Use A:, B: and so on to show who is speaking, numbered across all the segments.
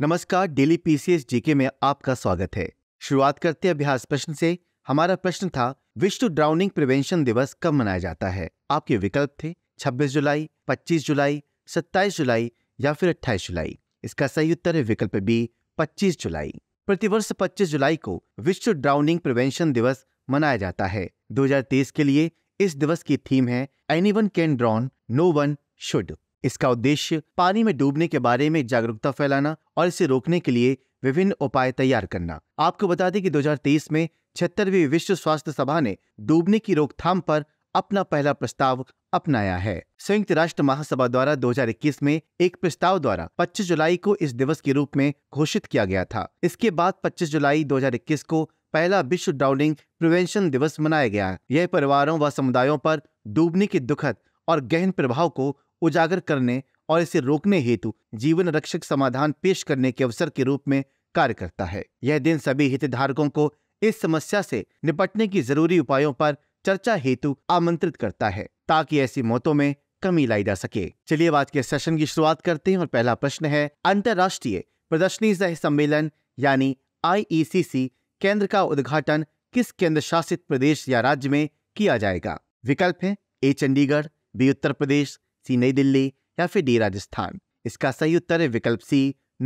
A: नमस्कार daily PCS GK में आपका स्वागत है शुरुआत करते अभ्यास प्रश्न से हमारा प्रश्न था विश्व ड्राउनिंग प्रिवेंशन दिवस कब मनाया जाता है आपके विकल्प थे 26 जुलाई 25 जुलाई 27 जुलाई या फिर 28 जुलाई इसका सही उत्तर है विकल्प बी 25 जुलाई प्रतिवर्ष 25 जुलाई को विश्व ड्राउनिंग प्रिवेंशन दिवस मनाया जाता है 2023 के लिए इस दिवस की थीम है anyone can drown no one should इसका उद्देश्य पानी में डूबने के बारे में जागरूकता फैलाना और इसे रोकने के लिए विभिन्न उपाय तैयार करना आपको बता दें कि 2023 में छिहत्तरवी विश्व स्वास्थ्य सभा ने डूबने की रोकथाम पर अपना पहला प्रस्ताव अपनाया है संयुक्त राष्ट्र महासभा द्वारा 2021 में एक प्रस्ताव द्वारा 25 जुलाई को इस दिवस के रूप में घोषित किया गया था इसके बाद 25 जुलाई 2021 को पहला विश्व ड्राउनिंग प्रिवेंशन दिवस मनाया गया यह परिवारों व समुदायों पर डूबने के दुखद और गहन प्रभाव को उजागर करने और इसे रोकने हेतु जीवन रक्षक समाधान पेश करने के अवसर के रूप में कार्य करता है यह दिन सभी हितधारकों को इस समस्या से निपटने की जरूरी उपायों पर चर्चा हेतु आमंत्रित करता है ताकि ऐसी मौतों में कमी लाई जा सके चलिए आज के सेशन की शुरुआत करते हैं और पहला प्रश्न है अंतर्राष्ट्रीय प्रदर्शनी सह सम्मेलन यानी आईईसीसी e केंद्र का उद्घाटन किस केंद्र शासित प्रदेश या राज्य में किया जाएगा विकल्प है ए चंडीगढ़ बी उत्तर प्रदेश सी नई दिल्ली या फिर डी राजस्थान इसका सही उत्तर है विकल्प सी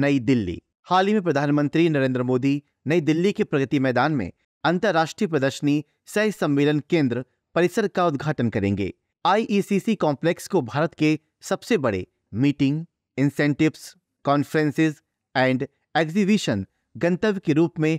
A: नई दिल्ली हाल ही में प्रधानमंत्री नरेंद्र मोदी नई दिल्ली के प्रगति मैदान में अंतर्राष्ट्रीय प्रदर्शनी सह सम्मेलन केंद्र परिसर का उद्घाटन करेंगे आईईसीसी कॉम्प्लेक्स को भारत के सबसे बड़े meeting incentives conferences and exhibition गंतव्य के रूप में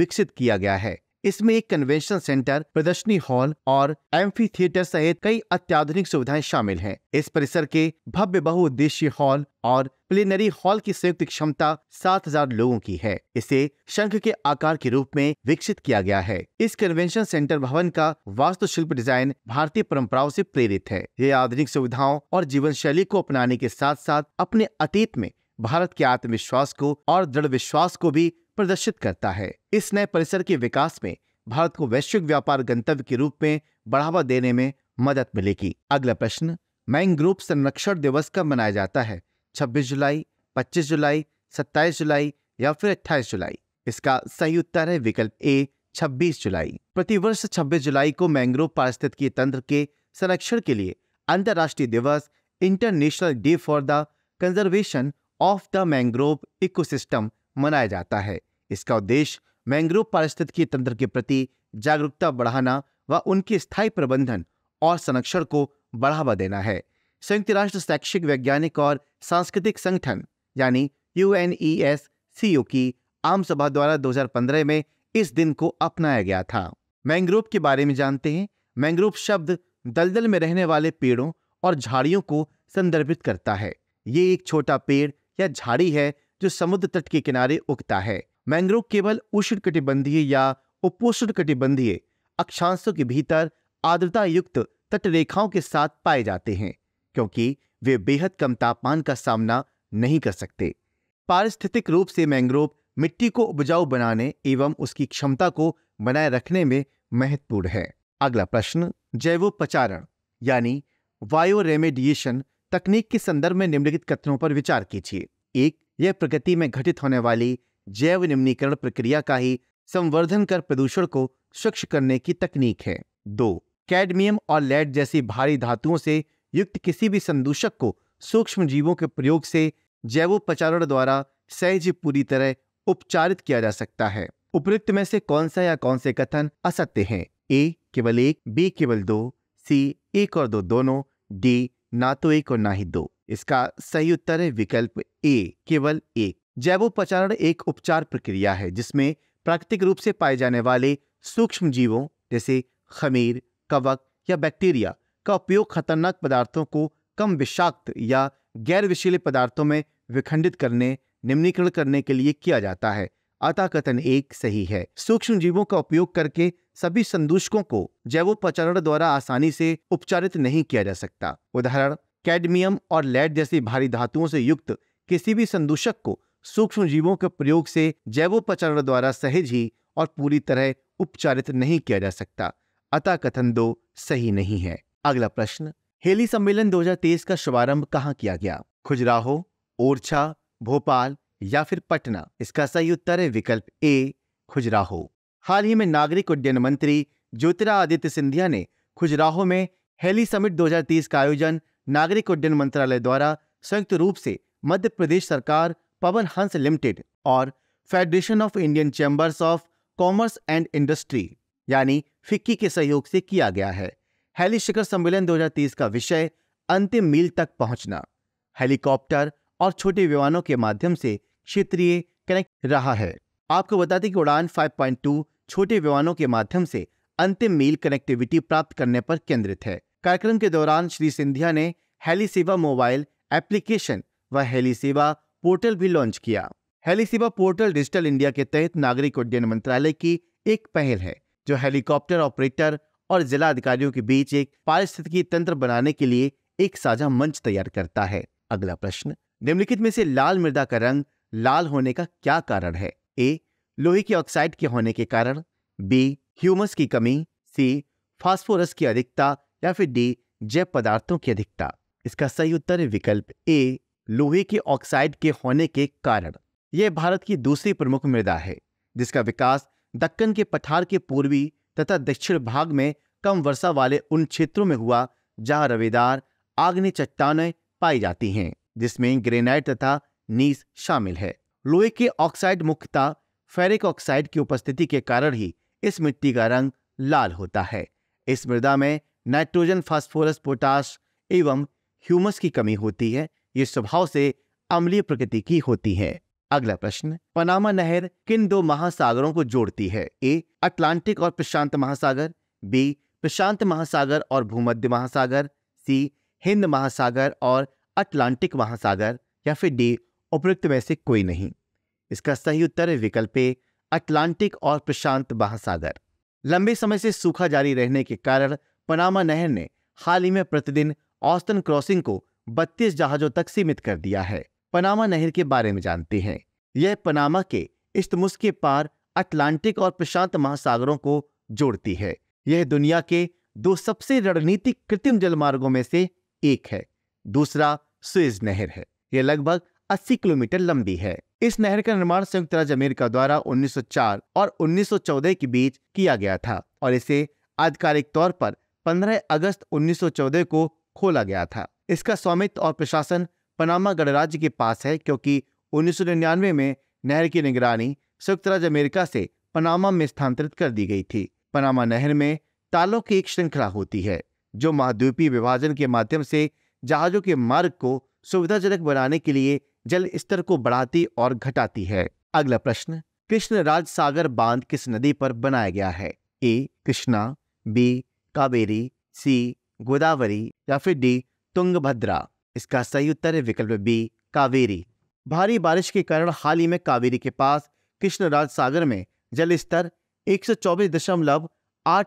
A: विकसित किया गया है इसमें एक कन्वेंशन सेंटर प्रदर्शनी हॉल और एम्फी थिएटर सहित कई अत्याधुनिक सुविधाएं शामिल हैं इस परिसर के भव्य बहुउद्देशीय हॉल और प्लेनरी हॉल की संयुक्त क्षमता 7000 लोगों की है इसे शंख के आकार के रूप में विकसित किया गया है इस कन्वेंशन सेंटर भवन का वास्तुशिल्प डिजाइन भारतीय परंपराओं से प्रेरित है ये आधुनिक सुविधाओं और जीवन शैली को अपनाने के साथ साथ अपने अतीत में भारत के आत्मविश्वास को और दृढ़ विश्वास को भी प्रदर्शित करता है इस नए परिसर के विकास में भारत को वैश्विक व्यापार गंतव्य के रूप में बढ़ावा देने में मदद मिलेगी अगला प्रश्न मैंग्रोव संरक्षण दिवस कब मनाया जाता है 26 जुलाई 25 जुलाई 27 जुलाई या फिर 28 जुलाई इसका सही उत्तर है विकल्प ए 26 जुलाई प्रतिवर्ष 26 जुलाई को मैंग्रोव पारिस्थितिकी तंत्र के संरक्षण के लिए अंतर्राष्ट्रीय दिवस international day for the conservation of the mangrove ecosystem मनाया जाता है इसका उद्देश्य मैंग्रोव पारिस्थितिकी तंत्र के प्रति जागरूकता बढ़ाना व उनके स्थायी प्रबंधन और संरक्षण को बढ़ावा देना है संयुक्त राष्ट्र शैक्षिक वैज्ञानिक और सांस्कृतिक संगठन यानी U N E S C O की आम सभा द्वारा 2015 में इस दिन को अपनाया गया था मैंग्रोव के बारे में जानते हैं मैंग्रोव शब्द दलदल में रहने वाले पेड़ों और झाड़ियों को संदर्भित करता है ये एक छोटा पेड़ या झाड़ी है जो समुद्र तट के किनारे उगता है मैंग्रोव केवल उष्ण कटिबंधीय या उपोष्ण कटिबंधीय अक्षांशों के भीतर आर्द्रता युक्त तटरेखाओं के साथ पाए जाते हैं क्योंकि वे बेहद कम तापमान का सामना नहीं कर सकते पारिस्थितिक रूप से मैंग्रोव मिट्टी को उपजाऊ बनाने एवं उसकी क्षमता को बनाए रखने में महत्वपूर्ण है अगला प्रश्न जैवोपचारण यानी वायो रेमेडिएशन तकनीक के संदर्भ में निम्नलिखित कथनों पर विचार कीजिए एक यह प्रगति में घटित होने वाली जैव निम्नीकरण प्रक्रिया का ही संवर्धन कर प्रदूषण को स्वच्छ करने की तकनीक है दो कैडमियम और लेड जैसी भारी धातुओं से युक्त किसी भी संदूषक को सूक्ष्म जीवों के प्रयोग से जैवोपचारण द्वारा सहज पूरी तरह उपचारित किया जा सकता है उपयुक्त में से कौन सा या कौन से कथन असत्य है ए केवल एक बी केवल दो सी एक और दो दोनों डी ना तो एक और ना ही दो इसका सही उत्तर है विकल्प ए केवल एक जैवोपचारण एक उपचार प्रक्रिया है जिसमें प्राकृतिक रूप से पाए जाने वाले सूक्ष्म जीवों जैसे खमीर कवक या बैक्टीरिया का उपयोग खतरनाक पदार्थों को कम विषाक्त या गैर विषैले पदार्थों में विखंडित करने निम्नीकरण करने के लिए किया जाता है अताकथन एक सही है सूक्ष्म जीवों का उपयोग करके सभी संदूषकों को जैवोपचारण द्वारा आसानी से उपचारित नहीं किया जा सकता उदाहरण कैडमियम और लेड जैसी भारी धातुओं से युक्त किसी भी संदूषक को सूक्ष्म जीवों के प्रयोग से जैवोपचारण द्वारा सहज ही और पूरी तरह उपचारित नहीं किया जा सकता अतः कथन दो सही नहीं है अगला प्रश्न हेली सम्मेलन 2023 का शुभारंभ कहाँ किया गया खुजराहो ओरछा भोपाल या फिर पटना इसका सही उत्तर है विकल्प ए खुजराहो हाल ही में नागरिक उड्डयन मंत्री ज्योतिरादित्य सिंधिया ने खुजराहो में हेली समिट 2030 का आयोजन नागरिक उड्डयन मंत्रालय द्वारा संयुक्त रूप से मध्य प्रदेश सरकार पवन हंस लिमिटेड और federation of Indian chambers of commerce and industry यानी फिक्की के सहयोग से किया गया है हेली शिखर सम्मेलन 2030 का विषय अंतिम मील तक पहुंचना हेलीकॉप्टर और छोटे विमानों के माध्यम से क्षेत्रीय कनेक्ट रहा है आपको बता दें कि उड़ान 5.2 छोटे विमानों के माध्यम से अंतिम मील कनेक्टिविटी प्राप्त करने पर केंद्रित है कार्यक्रम के दौरान श्री सिंधिया ने हेली सेवा मोबाइल एप्लीकेशन व हेली सेवा पोर्टल भी लॉन्च किया हेलीसिबा पोर्टल डिजिटल इंडिया के तहत नागरिक उड्डयन मंत्रालय की एक पहल है जो हेलीकॉप्टर ऑपरेटर और जिला अधिकारियों के बीच एक पारिस्थितिकी तंत्र बनाने के लिए एक साझा मंच तैयार करता है अगला प्रश्न निम्नलिखित में से लाल मृदा का रंग लाल होने का क्या कारण है ए लोहे की ऑक्साइड के होने के कारण बी ह्यूमस की कमी सी फास्फोरस की अधिकता या फिर डी जैव पदार्थों की अधिकता इसका सही उत्तर है विकल्प ए लोहे के ऑक्साइड के होने के कारण यह भारत की दूसरी प्रमुख मृदा है जिसका विकास दक्कन के पठार के पूर्वी तथा दक्षिण भाग में कम वर्षा वाले उन क्षेत्रों में हुआ जहां रवेदार आग्नि चट्टानें पाई जाती हैं जिसमें ग्रेनाइट तथा नीस शामिल है लोहे के ऑक्साइड मुख्यतः फेरिक ऑक्साइड की उपस्थिति के कारण ही इस मिट्टी का रंग लाल होता है इस मृदा में नाइट्रोजन फास्फोरस पोटास एवं ह्यूमस की कमी होती है ये स्वभाव से अम्लीय प्रकृति की होती है अगला प्रश्न पनामा नहर किन दो महासागरों को जोड़ती है ए अटलांटिक और प्रशांत महासागर बी प्रशांत महासागर और भूमध्य महासागर सी हिंद महासागर और अटलांटिक महासागर या फिर डी उपयुक्त में से कोई नहीं इसका सही उत्तर है विकल्प ए अटलांटिक और प्रशांत महासागर लंबे समय से सूखा जारी रहने के कारण पनामा नहर ने हाल ही में प्रतिदिन ऑस्टन क्रॉसिंग को बत्तीस जहाजों तक सीमित कर दिया है पनामा नहर के बारे में जानते हैं यह पनामा के इस्तमुस के पार अटलांटिक और प्रशांत महासागरों को जोड़ती है यह दुनिया के दो सबसे रणनीतिक कृत्रिम जलमार्गो में से एक है दूसरा स्विज नहर है यह लगभग 80 किलोमीटर लंबी है इस नहर का निर्माण संयुक्त राज्य अमेरिका द्वारा 1904 और 1914 के बीच किया गया था और इसे आधिकारिक तौर पर 15 अगस्त 1914 को खोला गया था इसका स्वामित्व और प्रशासन पनामा गणराज्य के पास है क्योंकि उन्नीस में नहर की निगरानी संयुक्त राज्य अमेरिका से पनामा में स्थानांतरित कर दी गई थी पनामा नहर में तालों की एक श्रृंखला होती है जो महाद्वीपीय विभाजन के माध्यम से जहाजों के मार्ग को सुविधाजनक बनाने के लिए जल स्तर को बढ़ाती और घटाती है अगला प्रश्न कृष्ण राज सागर बांध किस नदी पर बनाया गया है A Krishna B Kaveri C Godavari या फिर डी तुंगभद्रा इसका सही उत्तर है विकल्प बी कावेरी भारी बारिश के कारण हाल ही में कावेरी के पास कृष्णराज सागर में जल स्तर एक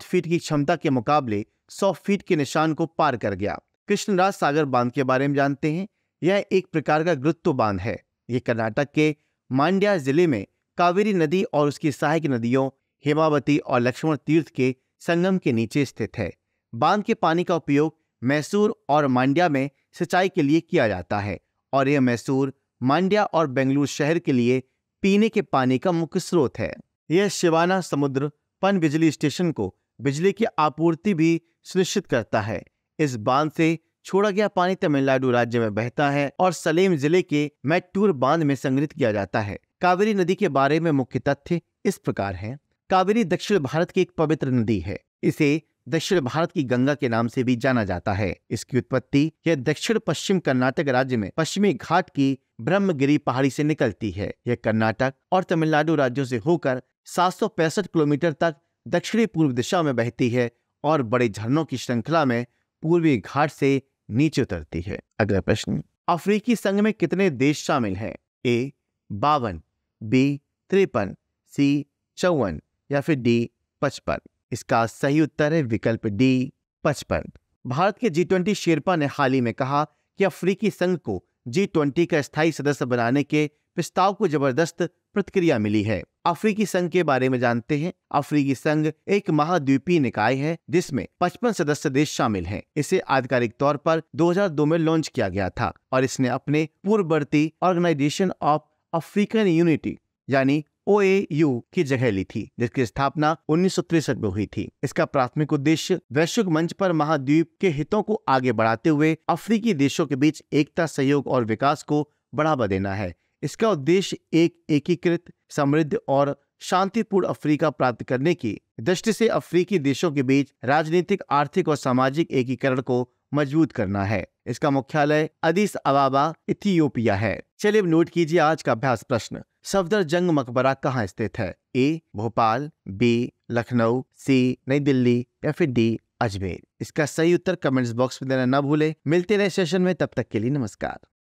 A: फीट की क्षमता के मुकाबले 100 फीट के निशान को पार कर गया कृष्णराज सागर बांध के बारे में जानते हैं यह एक प्रकार का गुरुत्व बांध है ये कर्नाटक के मांड्या जिले में कावेरी नदी और उसकी सहायक नदियों हेमावती और लक्ष्मण तीर्थ के संगम के नीचे स्थित है बांध के पानी का उपयोग मैसूर और मांड्या में सिंचाई के लिए किया जाता है और यह मैसूर मांड्या और बेंगलुरु शहर के लिए पीने के पानी का मुख्य स्रोत है यह शिवाना समुद्र पन बिजली स्टेशन को बिजली की आपूर्ति भी सुनिश्चित करता है इस बांध से छोड़ा गया पानी तमिलनाडु राज्य में बहता है और सलेम जिले के मैटूर बांध में संग्रहित किया जाता है कावेरी नदी के बारे में मुख्य तथ्य इस प्रकार है कावेरी दक्षिण भारत की एक पवित्र नदी है इसे दक्षिण भारत की गंगा के नाम से भी जाना जाता है इसकी उत्पत्ति यह दक्षिण पश्चिम कर्नाटक राज्य में पश्चिमी घाट की ब्रह्मगिरी पहाड़ी से निकलती है यह कर्नाटक और तमिलनाडु राज्यों से होकर सात किलोमीटर तक दक्षिणी पूर्व दिशा में बहती है और बड़े झरनों की श्रृंखला में पूर्वी घाट से नीचे उतरती है अगला प्रश्न अफ्रीकी संघ में कितने देश शामिल हैं ए बावन बी तिरपन सी चौवन या फिर डी पचपन इसका सही उत्तर है विकल्प डी पचपन भारत के जी ट्वेंटी शेरपा ने हाल ही में कहा कि अफ्रीकी संघ को जी ट्वेंटी का स्थायी सदस्य बनाने के प्रस्ताव को जबरदस्त प्रतिक्रिया मिली है अफ्रीकी संघ के बारे में जानते हैं अफ्रीकी संघ एक महाद्वीपीय निकाय है जिसमें पचपन सदस्य देश शामिल हैं। इसे आधिकारिक तौर पर 2002 में लॉन्च किया गया था और इसने अपने पूर्ववर्ती ऑर्गेनाइजेशन ऑफ अफ्रीकन यूनिटी यानी ओ ए यू की जगह ली थी जिसकी स्थापना उन्नीस में हुई थी इसका प्राथमिक उद्देश्य वैश्विक मंच पर महाद्वीप के हितों को आगे बढ़ाते हुए अफ्रीकी देशों के बीच एकता सहयोग और विकास को बढ़ावा देना है इसका उद्देश्य एक एकीकृत समृद्ध और शांतिपूर्ण अफ्रीका प्राप्त करने की दृष्टि से अफ्रीकी देशों के बीच राजनीतिक आर्थिक और सामाजिक एकीकरण को मजबूत करना है इसका मुख्यालय अदीस अबाबा इथियोपिया है चलिए नोट कीजिए आज का अभ्यास प्रश्न सफदरजंग मकबरा कहाँ स्थित है A Bhopal B Lucknow C New Delhi या फिर डी अजमेर इसका सही उत्तर कमेंट्स बॉक्स में देना न भूले मिलते रहे सेशन में तब तक के लिए नमस्कार